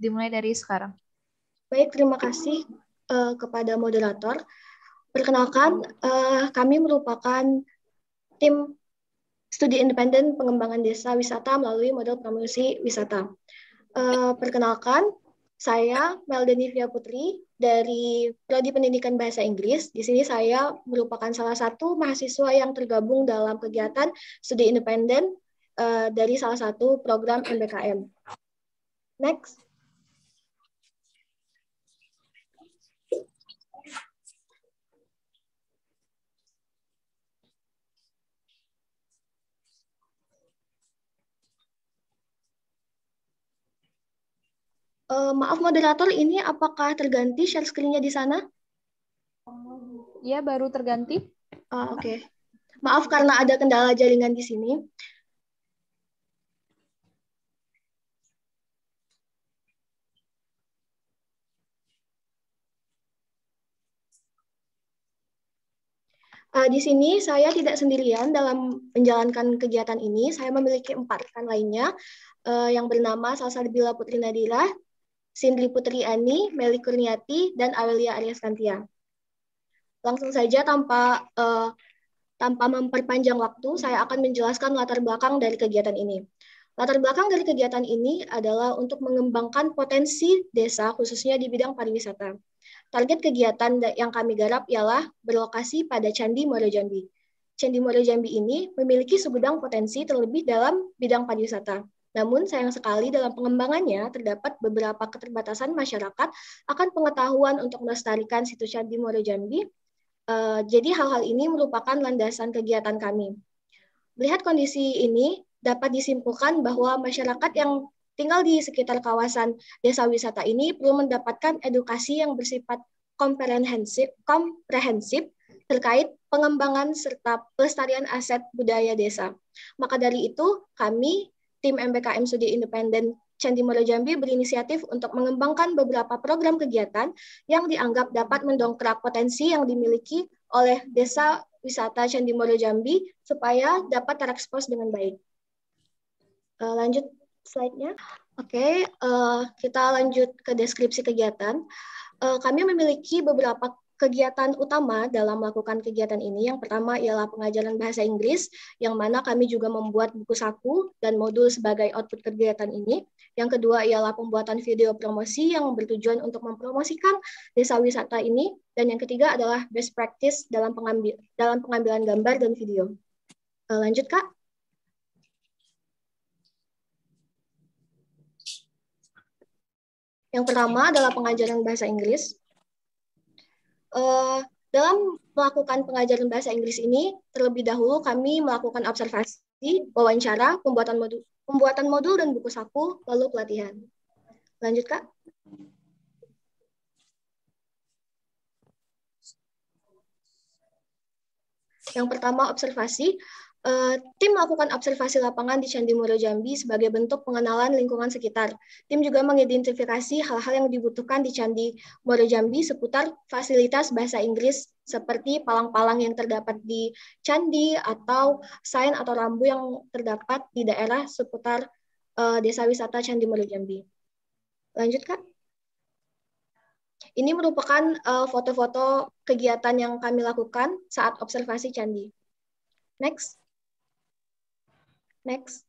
dimulai dari sekarang. Baik, terima kasih uh, kepada moderator. Perkenalkan, uh, kami merupakan tim studi independen pengembangan desa wisata melalui model promosi wisata. Uh, perkenalkan, saya Melda Nivia Putri dari Prodi Pendidikan Bahasa Inggris. Di sini saya merupakan salah satu mahasiswa yang tergabung dalam kegiatan studi independen uh, dari salah satu program MBKM. Next. Uh, maaf moderator, ini apakah terganti share screen-nya di sana? Iya, baru terganti. Uh, Oke. Okay. Maaf karena ada kendala jaringan di sini. Uh, di sini saya tidak sendirian dalam menjalankan kegiatan ini. Saya memiliki empat rekan lainnya uh, yang bernama Bila Putri Nadira, Sindri Putri Ani, Meli Kurniati, dan Awelia Arias Kantia. Langsung saja tanpa uh, tanpa memperpanjang waktu, saya akan menjelaskan latar belakang dari kegiatan ini. Latar belakang dari kegiatan ini adalah untuk mengembangkan potensi desa khususnya di bidang pariwisata. Target kegiatan yang kami garap ialah berlokasi pada Candi Muara Jambi. Candi Muara Jambi ini memiliki segudang potensi terlebih dalam bidang pariwisata. Namun sayang sekali dalam pengembangannya terdapat beberapa keterbatasan masyarakat akan pengetahuan untuk melestarikan situs candi Muara Jambi. Uh, jadi hal-hal ini merupakan landasan kegiatan kami. Melihat kondisi ini, dapat disimpulkan bahwa masyarakat yang tinggal di sekitar kawasan desa wisata ini perlu mendapatkan edukasi yang bersifat komprehensif, komprehensif terkait pengembangan serta pelestarian aset budaya desa. Maka dari itu, kami tim MBKM Studi Independen Candi Centimolo Jambi berinisiatif untuk mengembangkan beberapa program kegiatan yang dianggap dapat mendongkrak potensi yang dimiliki oleh desa wisata Candi Candimolo Jambi supaya dapat terekspos dengan baik. Eh, lanjut slide-nya. Oke, eh, kita lanjut ke deskripsi kegiatan. Eh, kami memiliki beberapa Kegiatan utama dalam melakukan kegiatan ini yang pertama ialah pengajaran bahasa Inggris, yang mana kami juga membuat buku saku dan modul sebagai output kegiatan ini. Yang kedua ialah pembuatan video promosi yang bertujuan untuk mempromosikan desa wisata ini. Dan yang ketiga adalah best practice dalam, pengambil, dalam pengambilan gambar dan video. Eh, lanjut, Kak. Yang pertama adalah pengajaran bahasa Inggris. Uh, dalam melakukan pengajaran bahasa Inggris ini, terlebih dahulu kami melakukan observasi, wawancara, pembuatan modul, pembuatan modul dan buku saku, lalu pelatihan. Lanjut, Kak. Yang pertama, observasi. Eh, tim melakukan observasi lapangan di Candi Muro Jambi sebagai bentuk pengenalan lingkungan sekitar. Tim juga mengidentifikasi hal-hal yang dibutuhkan di Candi Muro Jambi seputar fasilitas bahasa Inggris seperti palang-palang yang terdapat di candi atau sign atau rambu yang terdapat di daerah seputar uh, desa wisata Candi Muro Jambi. Lanjut, Kak. Ini merupakan eh, foto-foto uh, kegiatan yang kami lakukan saat observasi candi. Next. Next.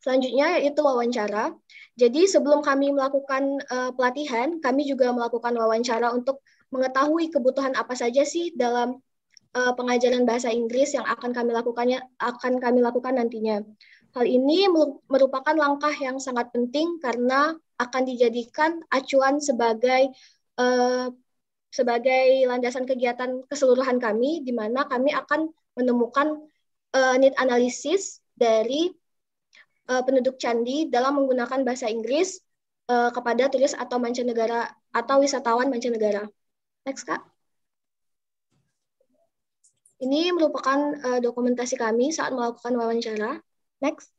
Selanjutnya yaitu wawancara. Jadi sebelum kami melakukan uh, pelatihan, kami juga melakukan wawancara untuk mengetahui kebutuhan apa saja sih dalam uh, pengajaran bahasa Inggris yang akan kami lakukannya akan kami lakukan nantinya. Hal ini merupakan langkah yang sangat penting karena akan dijadikan acuan sebagai uh, sebagai landasan kegiatan keseluruhan kami di mana kami akan menemukan uh, need analisis dari uh, penduduk candi dalam menggunakan bahasa Inggris uh, kepada turis atau mancanegara atau wisatawan mancanegara. Next, Kak. Ini merupakan uh, dokumentasi kami saat melakukan wawancara. Next.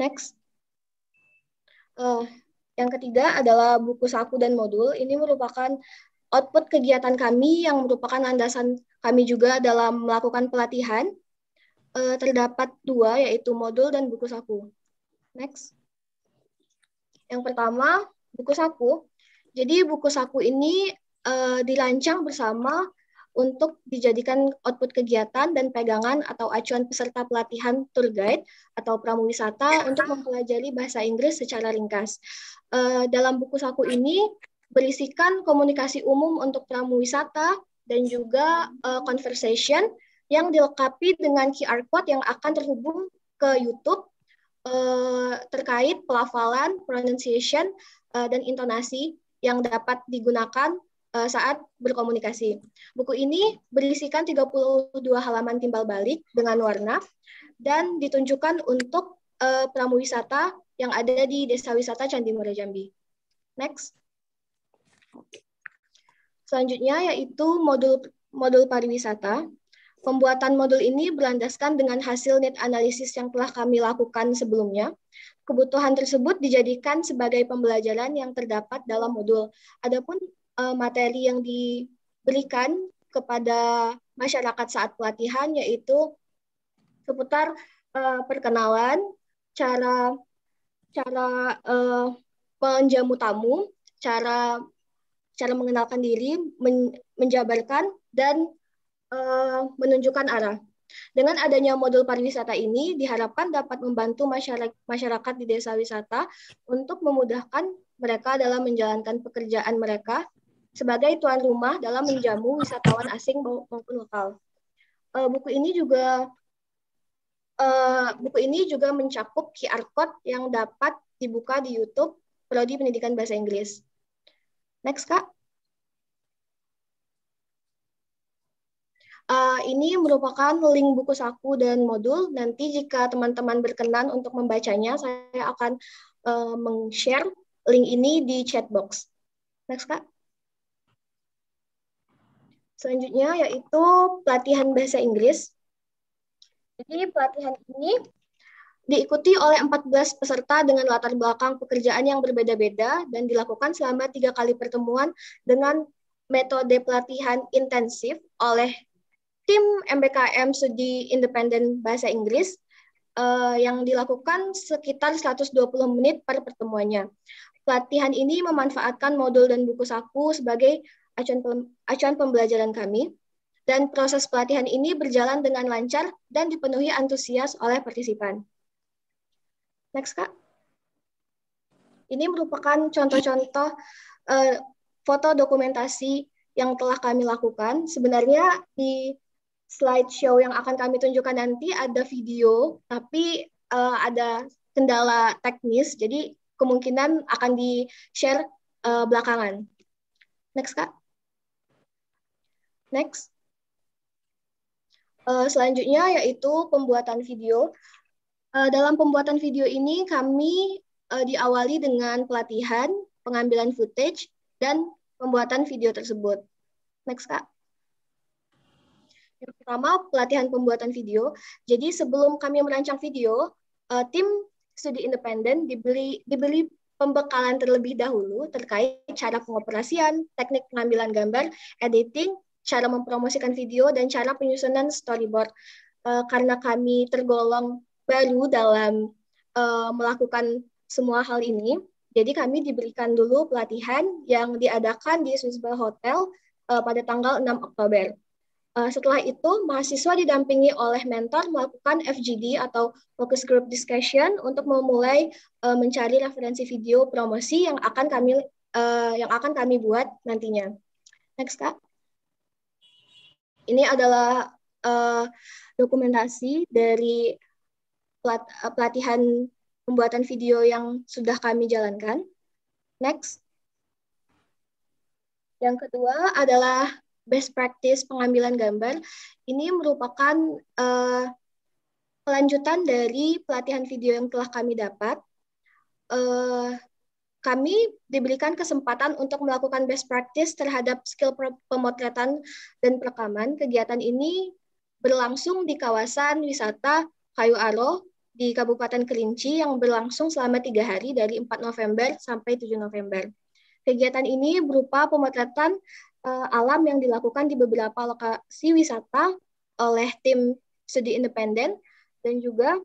Next. Uh, yang ketiga adalah buku saku dan modul. Ini merupakan output kegiatan kami yang merupakan landasan kami juga dalam melakukan pelatihan uh, terdapat dua yaitu modul dan buku saku. Next. Yang pertama, buku saku. Jadi buku saku ini uh, dirancang bersama untuk dijadikan output kegiatan dan pegangan atau acuan peserta pelatihan tour guide atau pramuwisata untuk mempelajari bahasa Inggris secara ringkas. Uh, dalam buku saku ini berisikan komunikasi umum untuk pramuwisata, dan juga uh, conversation yang dilengkapi dengan QR code yang akan terhubung ke YouTube uh, terkait pelafalan, pronunciation, uh, dan intonasi yang dapat digunakan uh, saat berkomunikasi. Buku ini berisikan 32 halaman timbal balik dengan warna dan ditunjukkan untuk uh, wisata yang ada di Desa Wisata Candi Muara Jambi. Next. Selanjutnya yaitu modul modul pariwisata. Pembuatan modul ini berlandaskan dengan hasil net analisis yang telah kami lakukan sebelumnya. Kebutuhan tersebut dijadikan sebagai pembelajaran yang terdapat dalam modul. Adapun uh, materi yang diberikan kepada masyarakat saat pelatihan yaitu seputar uh, perkenalan, cara cara uh, eh, menjamu tamu, cara cara mengenalkan diri, men menjabarkan, dan uh, menunjukkan arah. Dengan adanya modul pariwisata ini, diharapkan dapat membantu masyarakat di desa wisata untuk memudahkan mereka dalam menjalankan pekerjaan mereka sebagai tuan rumah dalam menjamu wisatawan asing maupun lokal. Uh, buku ini juga uh, buku ini juga mencakup QR code yang dapat dibuka di YouTube Prodi Pendidikan Bahasa Inggris. Next, Kak. Uh, ini merupakan link buku saku dan modul. Nanti jika teman-teman berkenan untuk membacanya, saya akan uh, meng-share link ini di chat box. Next, Kak. Selanjutnya yaitu pelatihan bahasa Inggris. Jadi pelatihan ini diikuti oleh 14 peserta dengan latar belakang pekerjaan yang berbeda-beda dan dilakukan selama tiga kali pertemuan dengan metode pelatihan intensif oleh tim MBKM studi independen bahasa Inggris uh, yang dilakukan sekitar 120 menit per pertemuannya. Pelatihan ini memanfaatkan modul dan buku saku sebagai acuan, acuan pembelajaran kami, dan proses pelatihan ini berjalan dengan lancar dan dipenuhi antusias oleh partisipan. Next, Kak. Ini merupakan contoh-contoh uh, foto dokumentasi yang telah kami lakukan. Sebenarnya di slideshow yang akan kami tunjukkan nanti ada video, tapi uh, ada kendala teknis, jadi kemungkinan akan di-share uh, belakangan. Next, Kak. Next. Uh, selanjutnya yaitu pembuatan video. Uh, dalam pembuatan video ini kami uh, diawali dengan pelatihan, pengambilan footage, dan pembuatan video tersebut. Next, Kak. Yang pertama, pelatihan pembuatan video. Jadi sebelum kami merancang video, uh, tim studi independen diberi diberi pembekalan terlebih dahulu terkait cara pengoperasian, teknik pengambilan gambar, editing, cara mempromosikan video, dan cara penyusunan storyboard. Uh, karena kami tergolong baru dalam uh, melakukan semua hal ini, jadi kami diberikan dulu pelatihan yang diadakan di Swisbel Hotel uh, pada tanggal 6 Oktober. Eh, setelah itu, mahasiswa didampingi oleh mentor melakukan FGD atau Focus Group Discussion untuk memulai uh, mencari referensi video promosi yang akan kami uh, yang akan kami buat nantinya. Next kak, ini adalah uh, dokumentasi dari pelat, uh, pelatihan pembuatan video yang sudah kami jalankan. Next, yang kedua adalah best practice pengambilan gambar ini merupakan uh, kelanjutan dari pelatihan video yang telah kami dapat. Uh, kami diberikan kesempatan untuk melakukan best practice terhadap skill pemotretan dan perekaman. Kegiatan ini berlangsung di kawasan wisata Kayu Aro di Kabupaten Kerinci yang berlangsung selama tiga hari dari 4 November sampai 7 November. Kegiatan ini berupa pemotretan uh, alam yang dilakukan di beberapa lokasi wisata oleh tim studi independen dan juga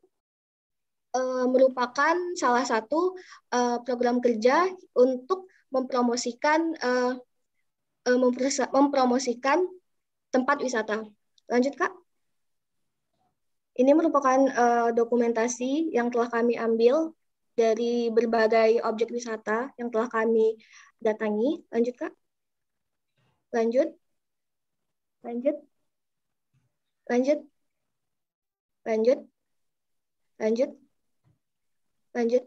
uh, merupakan salah satu uh, program kerja untuk mempromosikan uh, uh, mempromosikan tempat wisata. Lanjut Kak. Ini merupakan uh, dokumentasi yang telah kami ambil dari berbagai objek wisata yang telah kami datangi. Lanjut Kak lanjut, lanjut, lanjut, lanjut, lanjut, lanjut.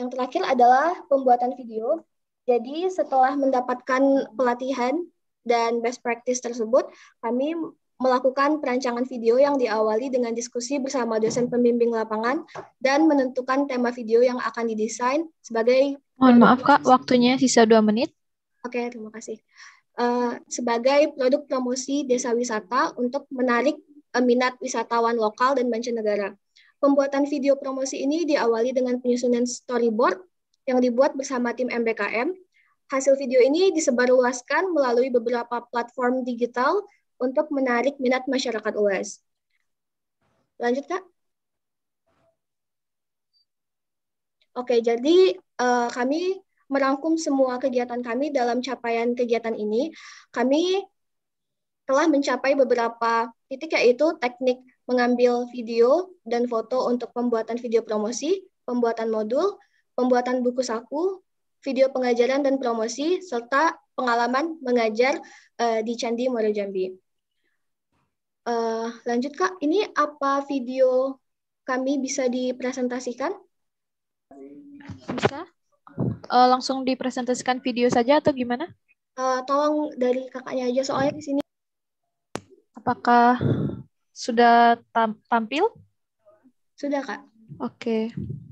Yang terakhir adalah pembuatan video. Jadi setelah mendapatkan pelatihan dan best practice tersebut, kami melakukan perancangan video yang diawali dengan diskusi bersama dosen pembimbing lapangan dan menentukan tema video yang akan didesain sebagai Mohon maaf Kak, waktunya sisa dua menit. Oke, okay, terima kasih. Uh, sebagai produk promosi desa wisata untuk menarik uh, minat wisatawan lokal dan mancanegara. Pembuatan video promosi ini diawali dengan penyusunan storyboard yang dibuat bersama tim MBKM. Hasil video ini disebarluaskan melalui beberapa platform digital untuk menarik minat masyarakat luas. Lanjut, Kak. Oke, jadi uh, kami merangkum semua kegiatan kami dalam capaian kegiatan ini, kami telah mencapai beberapa titik yaitu teknik mengambil video dan foto untuk pembuatan video promosi, pembuatan modul, pembuatan buku saku, video pengajaran dan promosi, serta pengalaman mengajar uh, di Candi Muara Jambi. Uh, lanjut Kak, ini apa video kami bisa dipresentasikan? Bisa uh, langsung dipresentasikan video saja atau gimana? Uh, tolong dari kakaknya aja soalnya di sini. Apakah sudah tam tampil? Sudah kak. Oke. Okay.